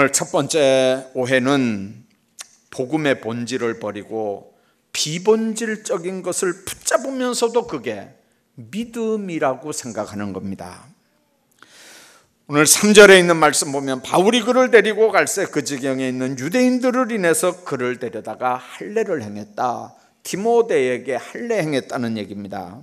오늘 첫 번째 오해는 복음의 본질을 버리고 비본질적인 것을 붙잡으면서도 그게 믿음이라고 생각하는 겁니다. 오늘 3절에 있는 말씀 보면 바울이 그를 데리고 갈새 그 지경에 있는 유대인들을 인해서 그를 데려다가 할례를 행했다. 디모데에게 할례 행했다는 얘기입니다.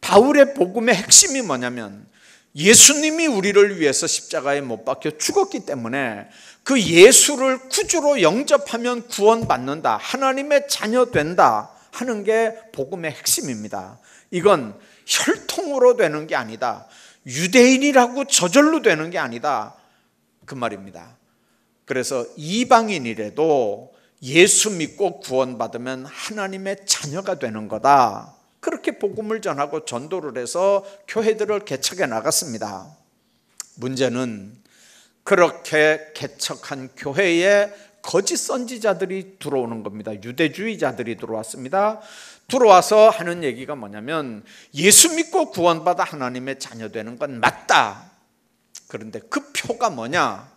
바울의 복음의 핵심이 뭐냐면 예수님이 우리를 위해서 십자가에 못 박혀 죽었기 때문에 그 예수를 구주로 영접하면 구원받는다. 하나님의 자녀 된다. 하는 게 복음의 핵심입니다. 이건 혈통으로 되는 게 아니다. 유대인이라고 저절로 되는 게 아니다. 그 말입니다. 그래서 이방인이라도 예수 믿고 구원받으면 하나님의 자녀가 되는 거다. 그렇게 복음을 전하고 전도를 해서 교회들을 개척해 나갔습니다. 문제는 그렇게 개척한 교회에 거짓 선지자들이 들어오는 겁니다. 유대주의자들이 들어왔습니다. 들어와서 하는 얘기가 뭐냐면 예수 믿고 구원받아 하나님의 자녀 되는 건 맞다. 그런데 그 표가 뭐냐?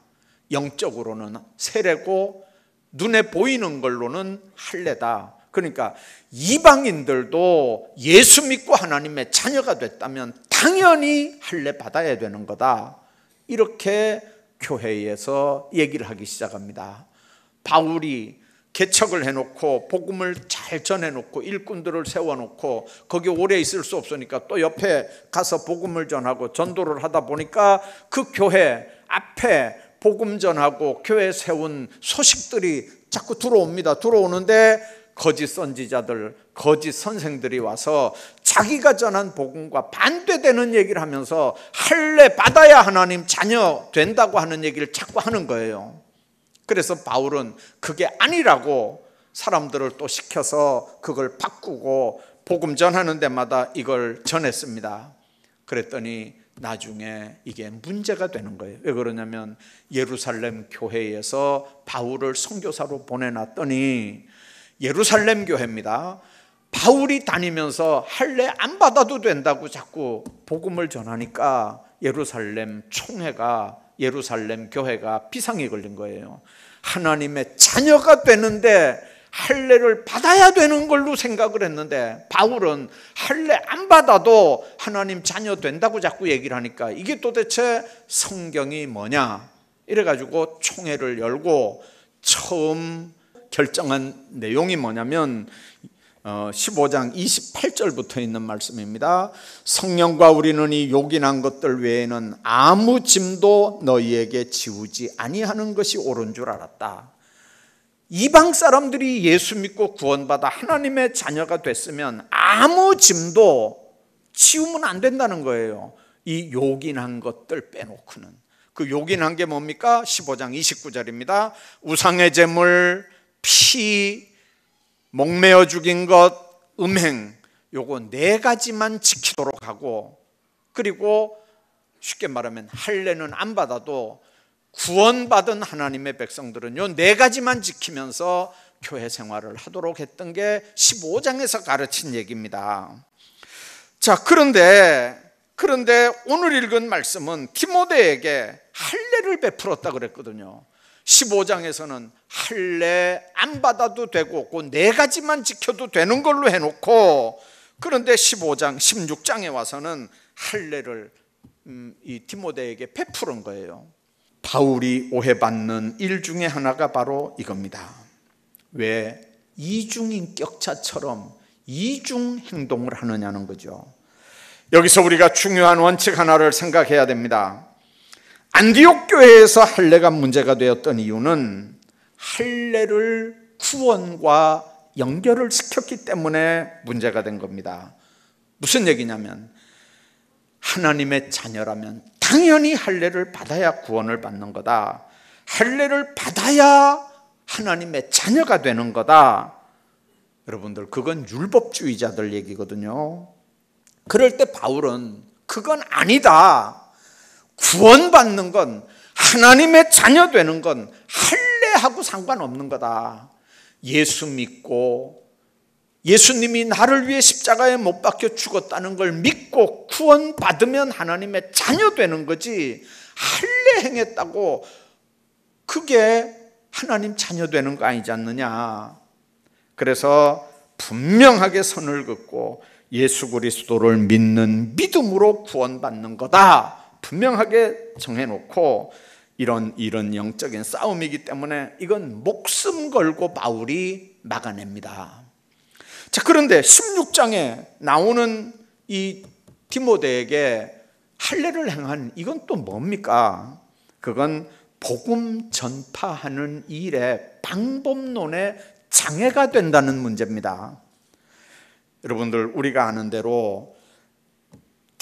영적으로는 세례고 눈에 보이는 걸로는 할례다. 그러니까 이방인들도 예수 믿고 하나님의 자녀가 됐다면 당연히 할례 받아야 되는 거다. 이렇게 교회에서 얘기를 하기 시작합니다. 바울이 개척을 해놓고 복음을 잘 전해놓고 일꾼들을 세워놓고 거기 오래 있을 수 없으니까 또 옆에 가서 복음을 전하고 전도를 하다 보니까 그 교회 앞에 복음 전하고 교회 세운 소식들이 자꾸 들어옵니다. 들어오는데 거짓 선지자들, 거짓 선생들이 와서 자기가 전한 복음과 반대되는 얘기를 하면서 할례 받아야 하나님 자녀 된다고 하는 얘기를 자꾸 하는 거예요. 그래서 바울은 그게 아니라고 사람들을 또 시켜서 그걸 바꾸고 복음 전하는 데마다 이걸 전했습니다. 그랬더니 나중에 이게 문제가 되는 거예요. 왜 그러냐면 예루살렘 교회에서 바울을 선교사로 보내놨더니 예루살렘 교회입니다. 바울이 다니면서 할례 안 받아도 된다고 자꾸 복음을 전하니까 예루살렘 총회가 예루살렘 교회가 비상이 걸린 거예요. 하나님의 자녀가 되는데 할례를 받아야 되는 걸로 생각을 했는데 바울은 할례 안 받아도 하나님 자녀 된다고 자꾸 얘기를 하니까 이게 도대체 성경이 뭐냐 이래 가지고 총회를 열고 처음 결정한 내용이 뭐냐면 15장 어, 28절부터 있는 말씀입니다. 성령과 우리는 이 요긴한 것들 외에는 아무 짐도 너희에게 지우지 아니하는 것이 옳은 줄 알았다. 이방 사람들이 예수 믿고 구원받아 하나님의 자녀가 됐으면 아무 짐도 치우면 안 된다는 거예요. 이 요긴한 것들 빼놓고는. 그 요긴한 게 뭡니까? 15장 29절입니다. 우상의 재물, 피, 목매어 죽인 것, 음행, 요거 네 가지만 지키도록 하고, 그리고 쉽게 말하면 할례는 안 받아도 구원받은 하나님의 백성들은 요 네 가지만 지키면서 교회 생활을 하도록 했던 게 15장에서 가르친 얘기입니다. 자, 그런데 그런데 오늘 읽은 말씀은 디모데에게 할례를 베풀었다 그랬거든요. 15장에서는 할례 안 받아도 되고 그네 가지만 지켜도 되는 걸로 해놓고 그런데 15장, 16장에 와서는 할례를 음, 이 디모데에게 베푸는 거예요. 바울이 오해받는 일 중에 하나가 바로 이겁니다. 왜 이중인격차처럼 이중 행동을 하느냐는 거죠. 여기서 우리가 중요한 원칙 하나를 생각해야 됩니다. 안디옥 교회에서 할례가 문제가 되었던 이유는 할례를 구원과 연결을 시켰기 때문에 문제가 된 겁니다. 무슨 얘기냐면 하나님의 자녀라면 당연히 할례를 받아야 구원을 받는 거다. 할례를 받아야 하나님의 자녀가 되는 거다. 여러분들 그건 율법주의자들 얘기거든요. 그럴 때 바울은 그건 아니다. 구원받는 건 하나님의 자녀 되는 건 할례하고 상관없는 거다. 예수 믿고 예수님이 나를 위해 십자가에 못 박혀 죽었다는 걸 믿고 구원받으면 하나님의 자녀 되는 거지 할례 행했다고 그게 하나님 자녀 되는 거 아니지 않느냐. 그래서 분명하게 선을 긋고 예수 그리스도를 믿는 믿음으로 구원받는 거다. 분명하게 정해놓고 이런 이런 영적인 싸움이기 때문에 이건 목숨 걸고 바울이 막아냅니다. 자, 그런데 16장에 나오는 이 디모데에게 할례를 행한 이건 또 뭡니까? 그건 복음 전파하는 일에 방법론에 장애가 된다는 문제입니다. 여러분들 우리가 아는 대로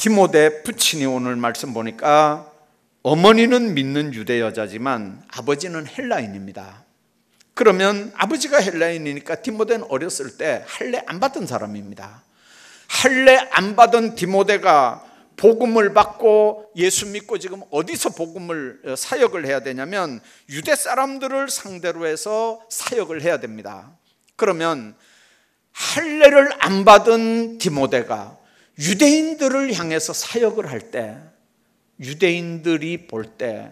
디모데 부친이 오늘 말씀 보니까 어머니는 믿는 유대 여자지만 아버지는 헬라인입니다. 그러면 아버지가 헬라인이니까 디모데는 어렸을 때 할례 안 받은 사람입니다. 할례 안 받은 디모데가 복음을 받고 예수 믿고 지금 어디서 복음을 어, 사역을 해야 되냐면 유대 사람들을 상대로 해서 사역을 해야 됩니다. 그러면 할례를 안 받은 디모데가 유대인들을 향해서 사역을 할 때 유대인들이 볼때지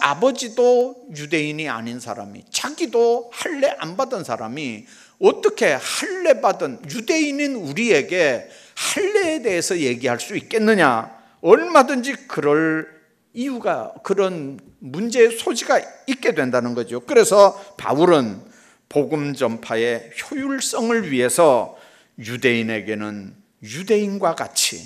아버지도 유대인이 아닌 사람이 자기도 할례 안 받은 사람이 어떻게 할례 받은 유대인인 우리에게 할례에 대해서 얘기할 수 있겠느냐? 얼마든지 그럴 이유가 그런 문제의 소지가 있게 된다는 거죠. 그래서 바울은 복음 전파의 효율성을 위해서 유대인에게는 유대인과 같이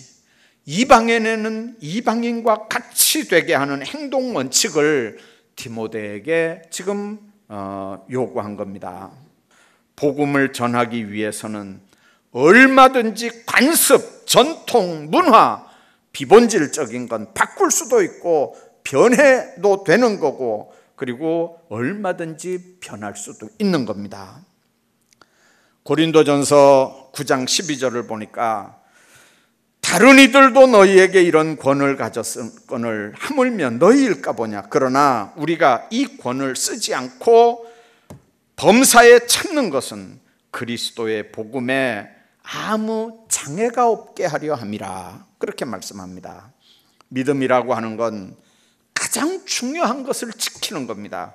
이방인에는 이방인과 같이 되게 하는 행동 원칙을 디모데에게 지금 어, 요구한 겁니다. 복음을 전하기 위해서는 얼마든지 관습, 전통, 문화, 비본질적인 건 바꿀 수도 있고 변해도 되는 거고 그리고 얼마든지 변할 수도 있는 겁니다. 고린도전서 9장 12절을 보니까 다른 이들도 너희에게 이런 권을 가졌건을 을 하물며 너희일까 보냐. 그러나 우리가 이 권을 쓰지 않고 범사에 참는 것은 그리스도의 복음에 아무 장애가 없게 하려 함이라. 그렇게 말씀합니다. 믿음이라고 하는 건 가장 중요한 것을 지키는 겁니다.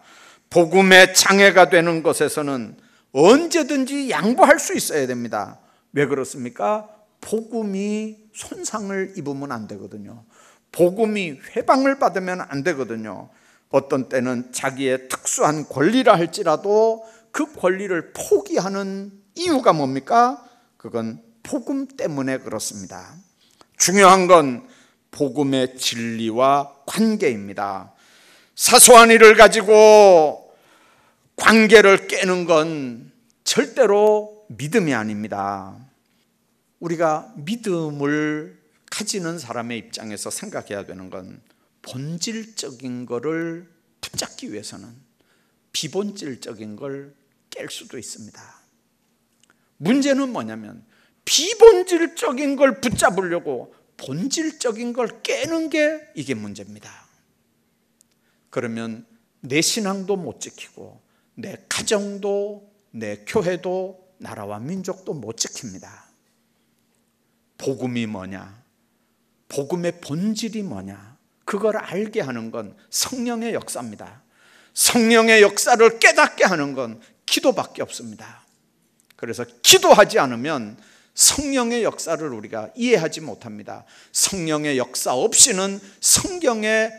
복음의 장애가 되는 것에서는 언제든지 양보할 수 있어야 됩니다. 왜 그렇습니까? 복음이 손상을 입으면 안 되거든요. 복음이 회방을 받으면 안 되거든요. 어떤 때는 자기의 특수한 권리라 할지라도 그 권리를 포기하는 이유가 뭡니까? 그건 복음 때문에 그렇습니다. 중요한 건 복음의 진리와 관계입니다. 사소한 일을 가지고 관계를 깨는 건 절대로 믿음이 아닙니다. 우리가 믿음을 가지는 사람의 입장에서 생각해야 되는 건 본질적인 것을 붙잡기 위해서는 비본질적인 걸 깰 수도 있습니다. 문제는 뭐냐면 비본질적인 걸 붙잡으려고 본질적인 걸 깨는 게 이게 문제입니다. 그러면 내 신앙도 못 지키고 내 가정도 내 교회도 나라와 민족도 못 지킵니다. 복음이 뭐냐? 복음의 본질이 뭐냐? 그걸 알게 하는 건 성령의 역사입니다. 성령의 역사를 깨닫게 하는 건 기도밖에 없습니다. 그래서 기도하지 않으면 성령의 역사를 우리가 이해하지 못합니다. 성령의 역사 없이는 성경의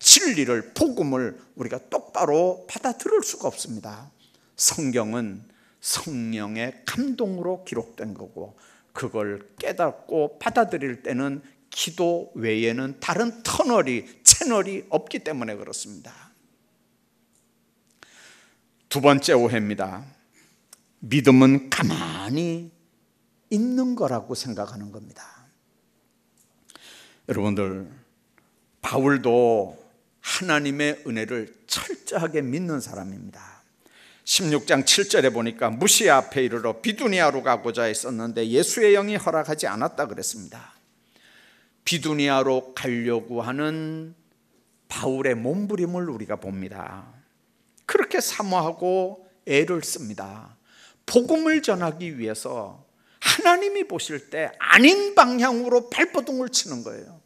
진리를, 복음을 우리가 똑바로 받아들일 수가 없습니다. 성경은 성령의 감동으로 기록된 거고 그걸 깨닫고 받아들일 때는 기도 외에는 다른 터널이 채널이 없기 때문에 그렇습니다. 두 번째 오해입니다. 믿음은 가만히 있는 거라고 생각하는 겁니다. 여러분들 바울도 하나님의 은혜를 철저하게 믿는 사람입니다. 16장 7절에 보니까 무시아 앞에 이르러 비두니아로 가고자 했었는데 예수의 영이 허락하지 않았다 그랬습니다. 비두니아로 가려고 하는 바울의 몸부림을 우리가 봅니다. 그렇게 사모하고 애를 씁니다. 복음을 전하기 위해서 하나님이 보실 때 아닌 방향으로 발버둥을 치는 거예요.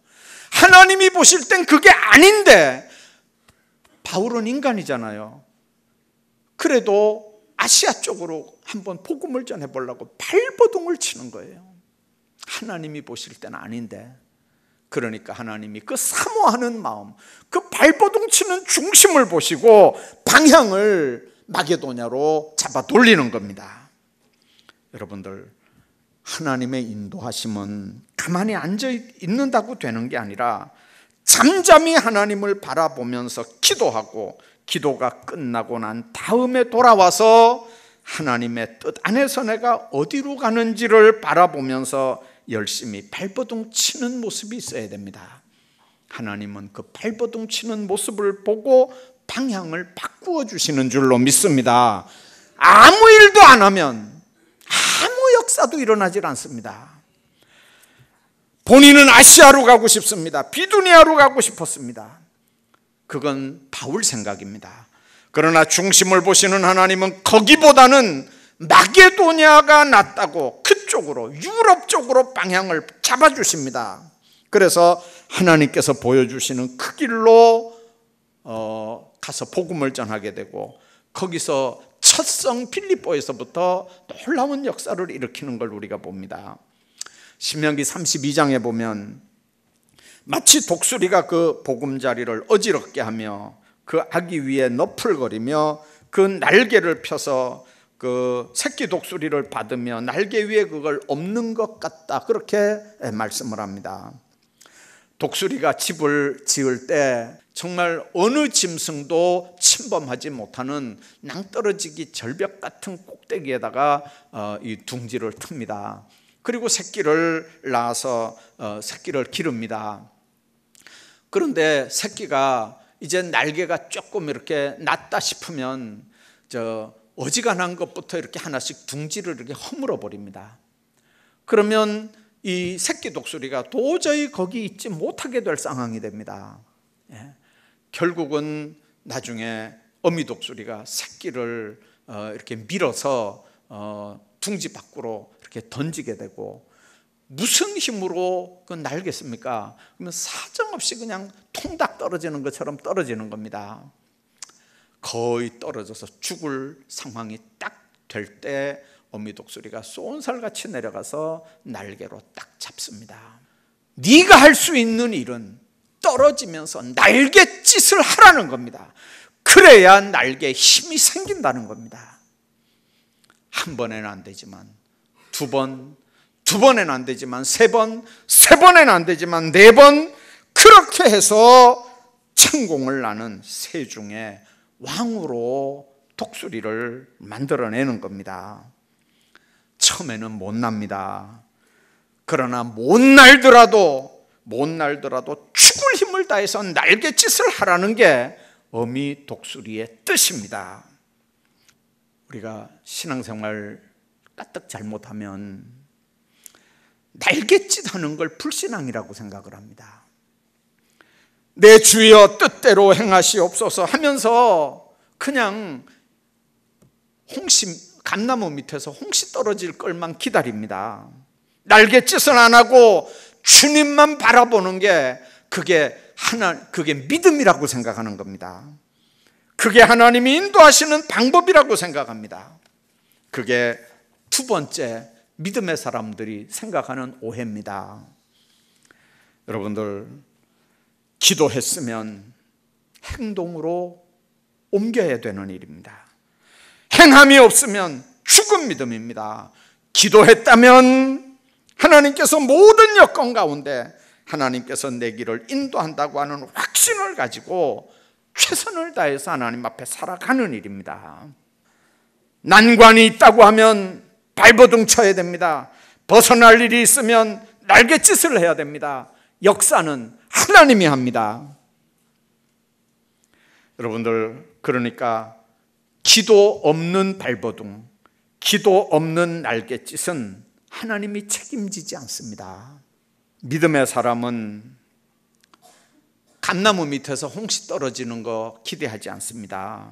하나님이 보실 땐 그게 아닌데 바울은 인간이잖아요. 그래도 아시아 쪽으로 한번 복음을 전해 보려고 발버둥을 치는 거예요. 하나님이 보실 때는 아닌데. 그러니까 하나님이 그 사모하는 마음, 그 발버둥 치는 중심을 보시고 방향을 마게도냐로 잡아 돌리는 겁니다. 여러분들 하나님의 인도하심은 가만히 앉아 있는다고 되는 게 아니라 잠잠히 하나님을 바라보면서 기도하고 기도가 끝나고 난 다음에 돌아와서 하나님의 뜻 안에서 내가 어디로 가는지를 바라보면서 열심히 발버둥 치는 모습이 있어야 됩니다. 하나님은 그 발버둥 치는 모습을 보고 방향을 바꾸어 주시는 줄로 믿습니다. 아무 일도 안 하면 아무 역사도 일어나질 않습니다. 본인은 아시아로 가고 싶습니다. 비두니아로 가고 싶었습니다. 그건 바울 생각입니다. 그러나 중심을 보시는 하나님은 거기보다는 마게도냐가 낫다고 그쪽으로 유럽 쪽으로 방향을 잡아 주십니다. 그래서 하나님께서 보여주시는 그 길로 어, 가서 복음을 전하게 되고 거기서 첫 성 필리뽀에서부터 놀라운 역사를 일으키는 걸 우리가 봅니다. 신명기 32장에 보면 마치 독수리가 그 보금자리를 어지럽게 하며 그 아기 위에 너풀거리며 그 날개를 펴서 그 새끼 독수리를 받으며 날개 위에 그걸 없는 것 같다. 그렇게 말씀을 합니다. 독수리가 집을 지을 때 정말 어느 짐승도 침범하지 못하는 낭떠러지기 절벽 같은 꼭대기에다가 어, 이 둥지를 틉니다. 그리고 새끼를 낳아서 어, 새끼를 기릅니다. 그런데 새끼가 이제 날개가 조금 이렇게 낮다 싶으면 저 어지간한 것부터 이렇게 하나씩 둥지를 이렇게 허물어 버립니다. 그러면 이 새끼 독수리가 도저히 거기 있지 못하게 될 상황이 됩니다. 예. 결국은 나중에 어미 독수리가 새끼를 어, 이렇게 밀어서 어, 둥지 밖으로 이렇게 던지게 되고 무슨 힘으로 그 날겠습니까? 그러면 사정없이 그냥 통닭 떨어지는 것처럼 떨어지는 겁니다. 거의 떨어져서 죽을 상황이 딱 될 때 어미독수리가 쏜살같이 내려가서 날개로 딱 잡습니다. 네가 할 수 있는 일은 떨어지면서 날갯짓을 하라는 겁니다. 그래야 날개 힘이 생긴다는 겁니다. 한 번에는 안 되지만 두 번, 두 번에는 안 되지만 세 번, 세 번에는 안 되지만 네 번, 그렇게 해서 천공을 나는 세중의 왕으로 독수리를 만들어내는 겁니다. 처음에는 못 납니다. 그러나 못 날더라도, 못 날더라도 죽을 힘을 다해서 날갯짓을 하라는 게 어미 독수리의 뜻입니다. 우리가 신앙생활 까딱 잘못하면 날갯짓 하는 걸 불신앙이라고 생각을 합니다. 내 주여 뜻대로 행하시옵소서 하면서 그냥 홍시, 감나무 밑에서 홍시 떨어질 걸만 기다립니다. 날갯짓은 안 하고 주님만 바라보는 게 그게 하나, 그게 믿음이라고 생각하는 겁니다. 그게 하나님이 인도하시는 방법이라고 생각합니다. 그게 두 번째 믿음의 사람들이 생각하는 오해입니다. 여러분들, 기도했으면 행동으로 옮겨야 되는 일입니다. 행함이 없으면 죽은 믿음입니다. 기도했다면 하나님께서 모든 여건 가운데 하나님께서 내 길을 인도한다고 하는 확신을 가지고 최선을 다해서 하나님 앞에 살아가는 일입니다. 난관이 있다고 하면 발버둥 쳐야 됩니다. 벗어날 일이 있으면 날갯짓을 해야 됩니다. 역사는 하나님이 합니다. 여러분들, 그러니까 기도 없는 발버둥, 기도 없는 날갯짓은 하나님이 책임지지 않습니다. 믿음의 사람은 감나무 밑에서 홍시 떨어지는 거 기대하지 않습니다.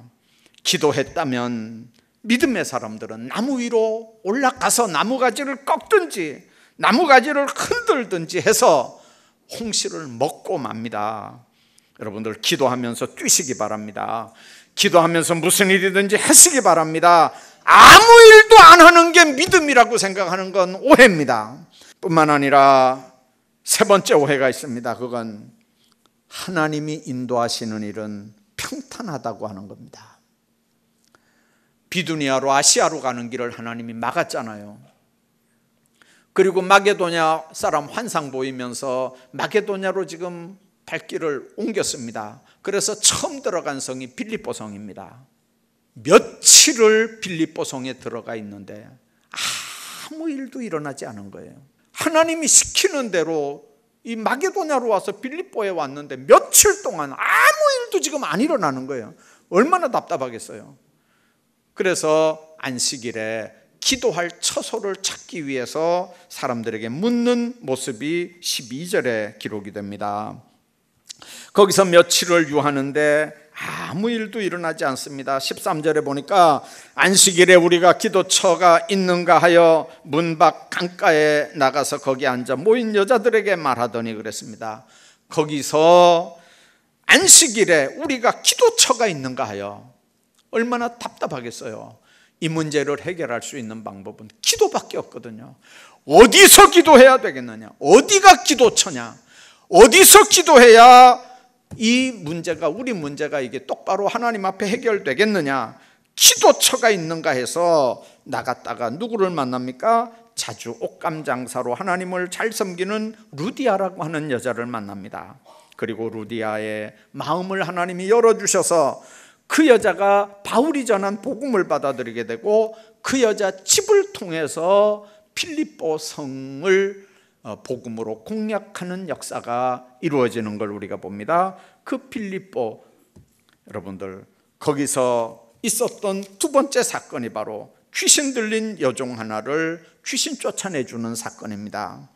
기도했다면 믿음의 사람들은 나무 위로 올라가서 나무가지를 꺾든지 나무가지를 흔들든지 해서 홍시를 먹고 맙니다. 여러분들 기도하면서 뛰시기 바랍니다. 기도하면서 무슨 일이든지 하시기 바랍니다. 아무 일도 안 하는 게 믿음이라고 생각하는 건 오해입니다. 뿐만 아니라 세 번째 오해가 있습니다. 그건 하나님이 인도하시는 일은 평탄하다고 하는 겁니다. 비두니아로 아시아로 가는 길을 하나님이 막았잖아요. 그리고 마게도냐 사람 환상 보이면서 마게도냐로 지금 발길을 옮겼습니다. 그래서 처음 들어간 성이 빌립보 성입니다. 며칠을 빌립보 성에 들어가 있는데 아무 일도 일어나지 않은 거예요. 하나님이 시키는 대로 이 마게도냐로 와서 빌립보에 왔는데 며칠 동안 아무 일도 지금 안 일어나는 거예요. 얼마나 답답하겠어요. 그래서 안식일에 기도할 처소를 찾기 위해서 사람들에게 묻는 모습이 12절에 기록이 됩니다. 거기서 며칠을 유하는데 아무 일도 일어나지 않습니다. 13절에 보니까 안식일에 우리가 기도처가 있는가 하여 문밖 강가에 나가서 거기 앉아 모인 여자들에게 말하더니 그랬습니다. 거기서 안식일에 우리가 기도처가 있는가 하여 얼마나 답답하겠어요. 이 문제를 해결할 수 있는 방법은 기도밖에 없거든요. 어디서 기도해야 되겠느냐? 어디가 기도처냐? 어디서 기도해야 이 문제가 우리 문제가 이게 똑바로 하나님 앞에 해결되겠느냐? 기도처가 있는가 해서 나갔다가 누구를 만납니까? 자주 옷감 장사로 하나님을 잘 섬기는 루디아라고 하는 여자를 만납니다. 그리고 루디아의 마음을 하나님이 열어주셔서 그 여자가 바울이 전한 복음을 받아들이게 되고 그 여자 집을 통해서 필립보 성을 어, 복음으로 공략하는 역사가 이루어지는 걸 우리가 봅니다. 그 필립보 여러분들 거기서 있었던 두 번째 사건이 바로 귀신 들린 여종 하나를 귀신 쫓아내 주는 사건입니다.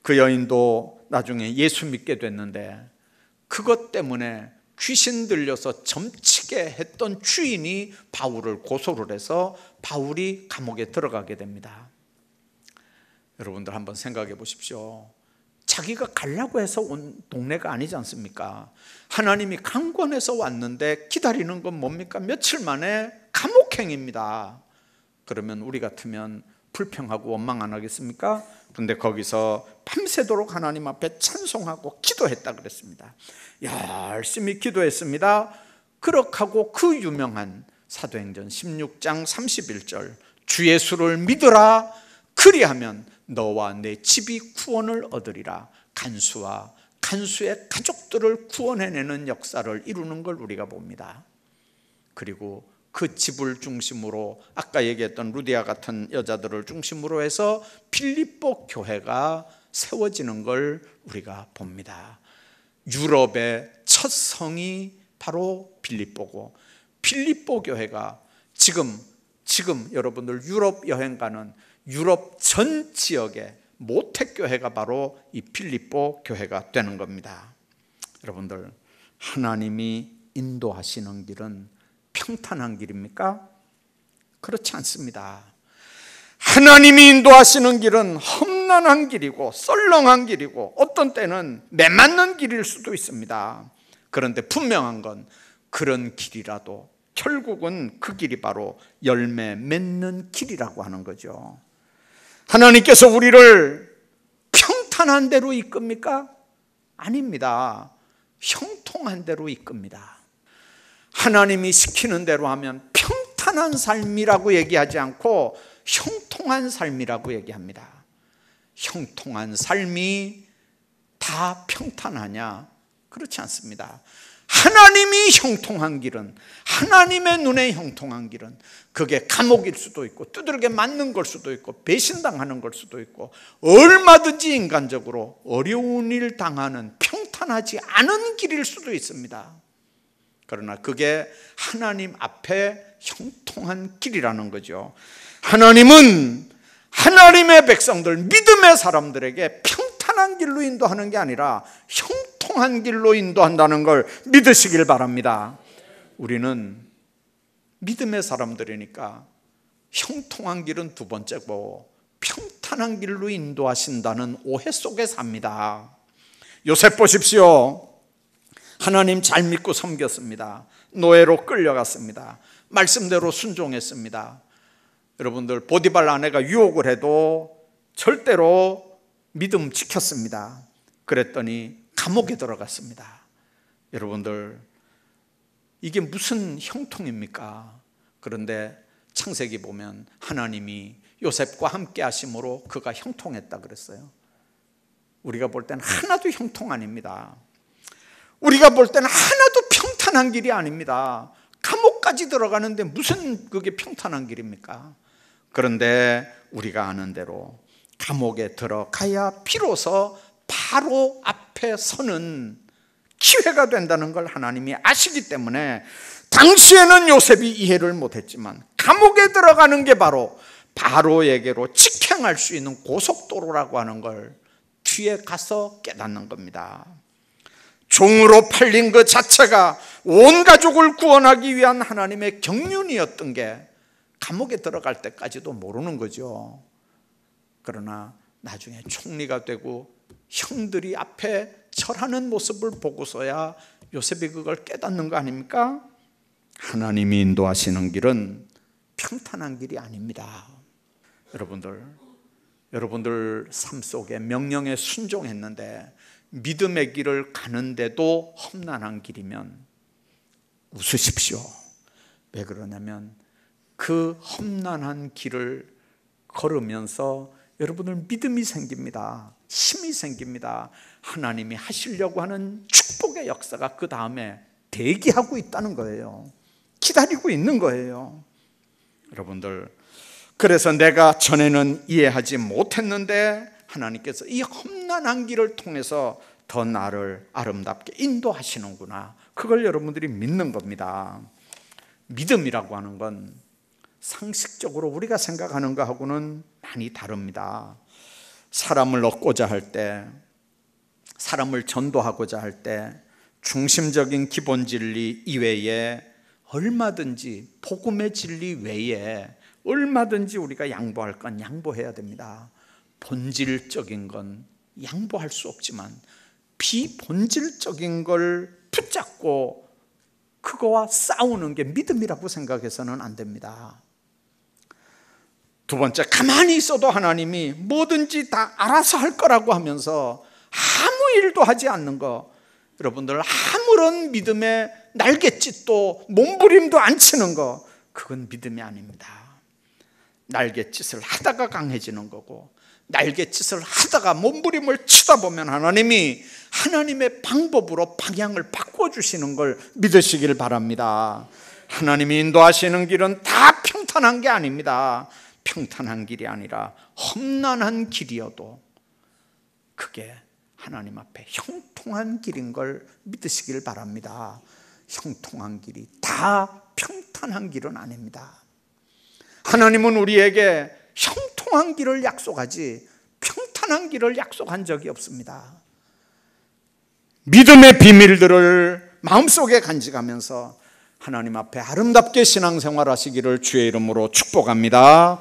그 여인도 나중에 예수 믿게 됐는데 그것 때문에 귀신 들려서 점치게 했던 주인이 바울을 고소를 해서 바울이 감옥에 들어가게 됩니다. 여러분들 한번 생각해 보십시오. 자기가 가려고 해서 온 동네가 아니지 않습니까? 하나님이 강권해서 왔는데 기다리는 건 뭡니까? 며칠 만에 감옥행입니다. 그러면 우리 같으면 불평하고 원망 안 하겠습니까? 근데 거기서 밤새도록 하나님 앞에 찬송하고 기도했다 그랬습니다. 열심히 기도했습니다. 그렇다고 그 유명한 사도행전 16장 31절 주 예수를 믿어라 그리하면 너와 내 집이 구원을 얻으리라 간수와 간수의 가족들을 구원해내는 역사를 이루는 걸 우리가 봅니다. 그리고 그 집을 중심으로 아까 얘기했던 루디아 같은 여자들을 중심으로 해서 필립보 교회가 세워지는 걸 우리가 봅니다. 유럽의 첫 성이 바로 빌립보고 빌립보 교회가 지금 지금 여러분들 유럽 여행 가는 유럽 전 지역의 모태 교회가 바로 이 빌립보 교회가 되는 겁니다. 여러분들 하나님이 인도하시는 길은 평탄한 길입니까? 그렇지 않습니다. 하나님이 인도하시는 길은 험난한 길이고 썰렁한 길이고 어떤 때는 매맞는 길일 수도 있습니다. 그런데 분명한 건 그런 길이라도 결국은 그 길이 바로 열매 맺는 길이라고 하는 거죠. 하나님께서 우리를 평탄한 대로 이끕니까? 아닙니다. 형통한 대로 이끕니다. 하나님이 시키는 대로 하면 평탄한 삶이라고 얘기하지 않고 형통한 삶이라고 얘기합니다. 형통한 삶이 다 평탄하냐? 그렇지 않습니다. 하나님이 형통한 길은 하나님의 눈에 형통한 길은 그게 감옥일 수도 있고 두들겨 맞는 걸 수도 있고 배신당하는 걸 수도 있고 얼마든지 인간적으로 어려운 일 당하는 평탄하지 않은 길일 수도 있습니다. 그러나 그게 하나님 앞에 형통한 길이라는 거죠. 하나님은 하나님의 백성들, 믿음의 사람들에게 평탄한 길로 인도하는 게 아니라 형통한 길로 인도한다는 걸 믿으시길 바랍니다. 우리는 믿음의 사람들이니까 형통한 길은 두 번째고 평탄한 길로 인도하신다는 오해 속에 삽니다. 요셉 보십시오. 하나님 잘 믿고 섬겼습니다. 노예로 끌려갔습니다. 말씀대로 순종했습니다. 여러분들 보디발 아내가 유혹을 해도 절대로 믿음 지켰습니다. 그랬더니 감옥에 들어갔습니다. 여러분들 이게 무슨 형통입니까? 그런데 창세기 보면 하나님이 요셉과 함께 하심으로 그가 형통했다 그랬어요. 우리가 볼 때는 하나도 형통 아닙니다. 우리가 볼 때는 하나도 평탄한 길이 아닙니다. 감옥까지 들어가는데 무슨 그게 평탄한 길입니까? 그런데 우리가 아는 대로 감옥에 들어가야 비로소 바로 앞에 서는 기회가 된다는 걸 하나님이 아시기 때문에 당시에는 요셉이 이해를 못했지만 감옥에 들어가는 게 바로 바로에게로 직행할 수 있는 고속도로라고 하는 걸 뒤에 가서 깨닫는 겁니다. 종으로 팔린 그 자체가 온 가족을 구원하기 위한 하나님의 경륜이었던 게 감옥에 들어갈 때까지도 모르는 거죠. 그러나 나중에 총리가 되고 형들이 앞에 절하는 모습을 보고서야 요셉이 그걸 깨닫는 거 아닙니까? 하나님이 인도하시는 길은 평탄한 길이 아닙니다. 여러분들, 여러분들 삶 속에 명령에 순종했는데 믿음의 길을 가는데도 험난한 길이면 웃으십시오. 왜 그러냐면 그 험난한 길을 걸으면서 여러분들 믿음이 생깁니다. 힘이 생깁니다. 하나님이 하시려고 하는 축복의 역사가 그 다음에 대기하고 있다는 거예요. 기다리고 있는 거예요. 여러분들, 그래서 내가 전에는 이해하지 못했는데 하나님께서 이 험난한 길을 통해서 더 나를 아름답게 인도하시는구나. 그걸 여러분들이 믿는 겁니다. 믿음이라고 하는 건 상식적으로 우리가 생각하는 거하고는 많이 다릅니다. 사람을 얻고자 할 때, 사람을 전도하고자 할 때, 중심적인 기본 진리 이외에 얼마든지 복음의 진리 외에 얼마든지 우리가 양보할 건 양보해야 됩니다. 본질적인 건 양보할 수 없지만 비본질적인 걸 붙잡고 그거와 싸우는 게 믿음이라고 생각해서는 안 됩니다. 두 번째, 가만히 있어도 하나님이 뭐든지 다 알아서 할 거라고 하면서 아무 일도 하지 않는 거. 여러분들, 아무런 믿음의 날갯짓도 몸부림도 안 치는 거. 그건 믿음이 아닙니다. 날갯짓을 하다가 강해지는 거고 날갯짓을 하다가 몸부림을 치다 보면 하나님이 하나님의 방법으로 방향을 바꿔주시는 걸 믿으시길 바랍니다. 하나님이 인도하시는 길은 다 평탄한 게 아닙니다. 평탄한 길이 아니라 험난한 길이어도 그게 하나님 앞에 형통한 길인 걸 믿으시길 바랍니다. 형통한 길이 다 평탄한 길은 아닙니다. 하나님은 우리에게 형통한 길을 약속하지 평탄한 길을 약속한 적이 없습니다. 믿음의 비밀들을 마음속에 간직하면서 하나님 앞에 아름답게 신앙생활 하시기를 주의 이름으로 축복합니다.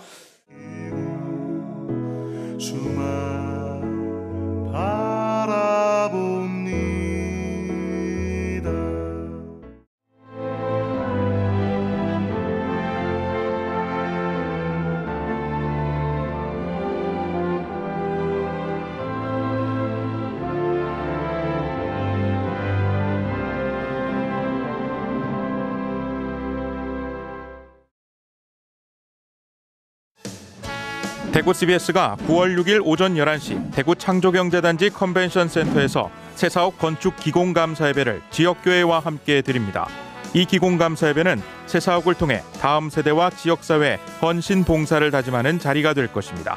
대구 CBS가 9월 6일 오전 11시 대구 창조경제단지 컨벤션 센터에서 새사업 건축 기공감사 예배를 지역교회와 함께 드립니다. 이 기공감사 예배는 새사업을 통해 다음 세대와 지역사회 헌신 봉사를 다짐하는 자리가 될 것입니다.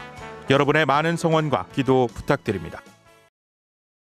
여러분의 많은 성원과 기도 부탁드립니다.